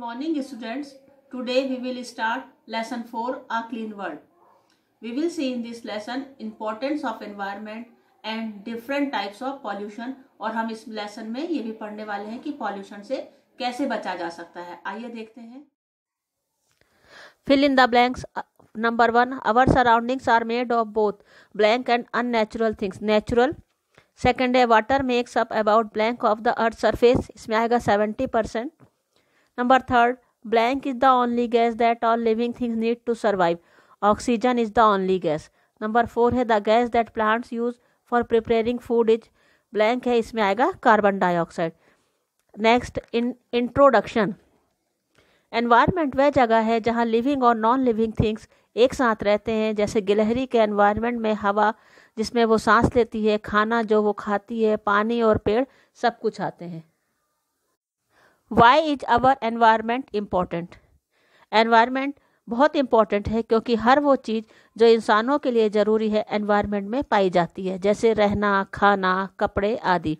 morning students today we will start lesson 4 a clean world we will see in this lesson importance of environment and different types of pollution और हम इस lesson में ये भी पढ़ने वाले हैं कि पॉल्यूशन से कैसे बचा जा सकता है आइए देखते हैं fill in the blanks number one our surroundings are made of both blank and unnatural things natural second है water makes up about blank of the earth surface इसमें आएगा seventy percent number third blank is the only gas that all living things need to survive oxygen is the only gas number four है the gas that plants use for preparing food is blank है इसमें आएगा carbon dioxide next in introduction environment वह जगह है जहाँ living और non living things एक साथ रहते हैं जैसे गिलहरी के एनवायरमेंट में हवा जिसमें वो सांस लेती है खाना जो वो खाती है पानी और पेड़ सब कुछ आते हैं why is our environment important environment बहुत इम्पॉर्टेंट है क्योंकि हर वो चीज़ जो इंसानों के लिए ज़रूरी है एनवायरमेंट में पाई जाती है जैसे रहना खाना कपड़े आदि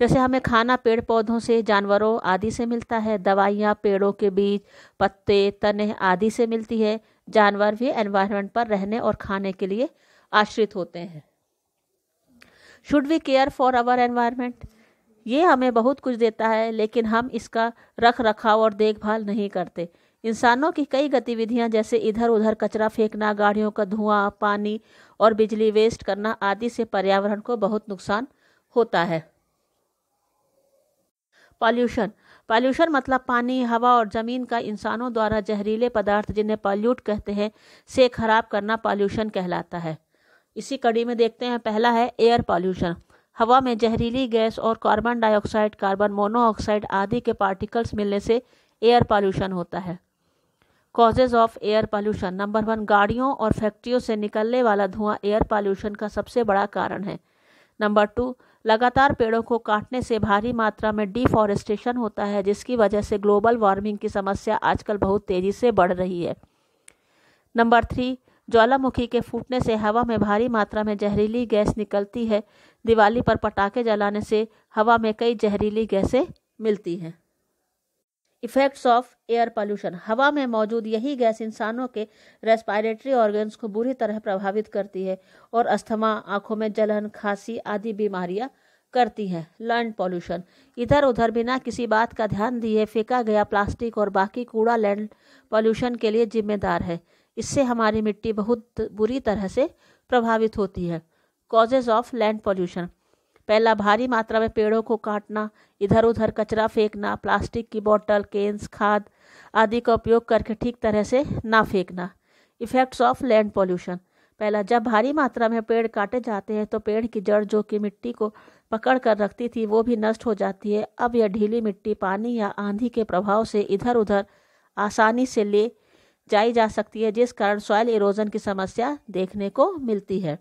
जैसे हमें खाना पेड़ पौधों से जानवरों आदि से मिलता है दवाइयाँ पेड़ों के बीज पत्ते तने आदि से मिलती है जानवर भी एनवायरमेंट पर रहने और खाने के लिए आश्रित होते हैं should we care for our environment ये हमें बहुत कुछ देता है लेकिन हम इसका रख रखाव और देखभाल नहीं करते इंसानों की कई गतिविधियां जैसे इधर उधर कचरा फेंकना गाड़ियों का धुआं पानी और बिजली वेस्ट करना आदि से पर्यावरण को बहुत नुकसान होता है पॉल्यूशन पॉल्यूशन मतलब पानी हवा और ज़मीन का इंसानों द्वारा जहरीले पदार्थ जिन्हें पॉल्यूट कहते हैं से खराब करना पॉल्यूशन कहलाता है इसी कड़ी में देखते हैं पहला है एयर पॉल्यूशन हवा में जहरीली गैस और कार्बन डाइऑक्साइड कार्बन मोनोऑक्साइड आदि के पार्टिकल्स मिलने से एयर पॉल्यूशन होता है causes of air pollution number one गाड़ियों और फैक्ट्रियों से निकलने वाला धुआं एयर पॉल्यूशन का सबसे बड़ा कारण है नंबर टू लगातार पेड़ों को काटने से भारी मात्रा में डिफॉरेस्टेशन होता है जिसकी वजह से ग्लोबल वार्मिंग की समस्या आजकल बहुत तेज़ी से बढ़ रही है नंबर थ्री ज्वालामुखी के फूटने से हवा में भारी मात्रा में जहरीली गैस निकलती है दिवाली पर पटाखे जलाने से हवा में कई जहरीली गैसें मिलती हैं इफेक्ट्स ऑफ एयर पॉल्यूशन हवा में मौजूद यही गैस इंसानों के रेस्पायरेटरी ऑर्गन्स को बुरी तरह प्रभावित करती है और अस्थमा आंखों में जलन खांसी आदि बीमारियां करती हैं लैंड पॉल्यूशन इधर उधर बिना किसी बात का ध्यान दिए फेंका गया प्लास्टिक और बाकी कूड़ा लैंड पॉल्यूशन के लिए जिम्मेदार है इससे हमारी मिट्टी बहुत बुरी तरह से प्रभावित होती है कॉजेज ऑफ लैंड पॉल्यूशन पहला भारी मात्रा में पेड़ों को काटना इधर उधर कचरा फेंकना प्लास्टिक की बोतल केन्स खाद आदि का उपयोग करके ठीक तरह से ना फेंकना इफेक्ट्स ऑफ लैंड पॉल्यूशन पहला जब भारी मात्रा में पेड़ काटे जाते हैं तो पेड़ की जड़ जो कि मिट्टी को पकड़ कर रखती थी वो भी नष्ट हो जाती है अब यह ढीली मिट्टी पानी या आंधी के प्रभाव से इधर उधर आसानी से ले जाई जा सकती है जिस कारण सॉयल इरोजन की समस्या देखने को मिलती है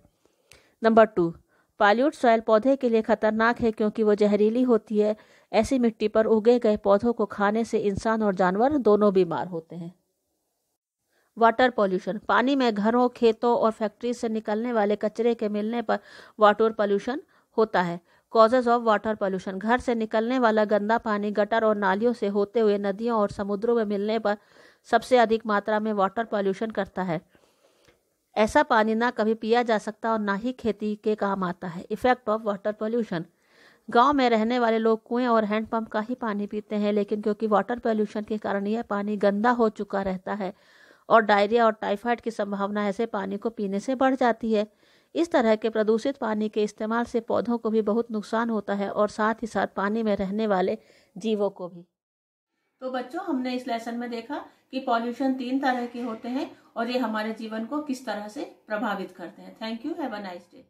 नंबर टू पाल्यूट सॉयल पौधे के लिए खतरनाक है क्योंकि वो जहरीली होती है ऐसी मिट्टी पर उगे गए पौधों को खाने से इंसान और जानवर दोनों बीमार होते हैं वाटर पॉल्यूशन पानी में घरों खेतों और फैक्ट्री से निकलने वाले कचरे के मिलने पर वाटर पॉल्यूशन होता है कॉजेज ऑफ वाटर पॉल्यूशन घर से निकलने वाला गंदा पानी गटर और नालियों से होते हुए नदियों और समुद्रों में मिलने पर सबसे अधिक मात्रा में वाटर पॉल्यूशन करता है ऐसा पानी ना कभी पिया जा सकता और ना ही खेती के काम आता है इफेक्ट ऑफ वाटर पॉल्यूशन गांव में रहने वाले लोग कुएं और हैंडपंप का ही पानी पीते हैं लेकिन क्योंकि वाटर पॉल्यूशन के कारण यह पानी गंदा हो चुका रहता है और डायरिया और टाइफाइड की संभावना ऐसे पानी को पीने से बढ़ जाती है इस तरह के प्रदूषित पानी के इस्तेमाल से पौधों को भी बहुत नुकसान होता है और साथ ही साथ पानी में रहने वाले जीवों को भी तो बच्चों हमने इस लेसन में देखा कि पॉल्यूशन तीन तरह के होते हैं और ये हमारे जीवन को किस तरह से प्रभावित करते हैं thank you have a nice day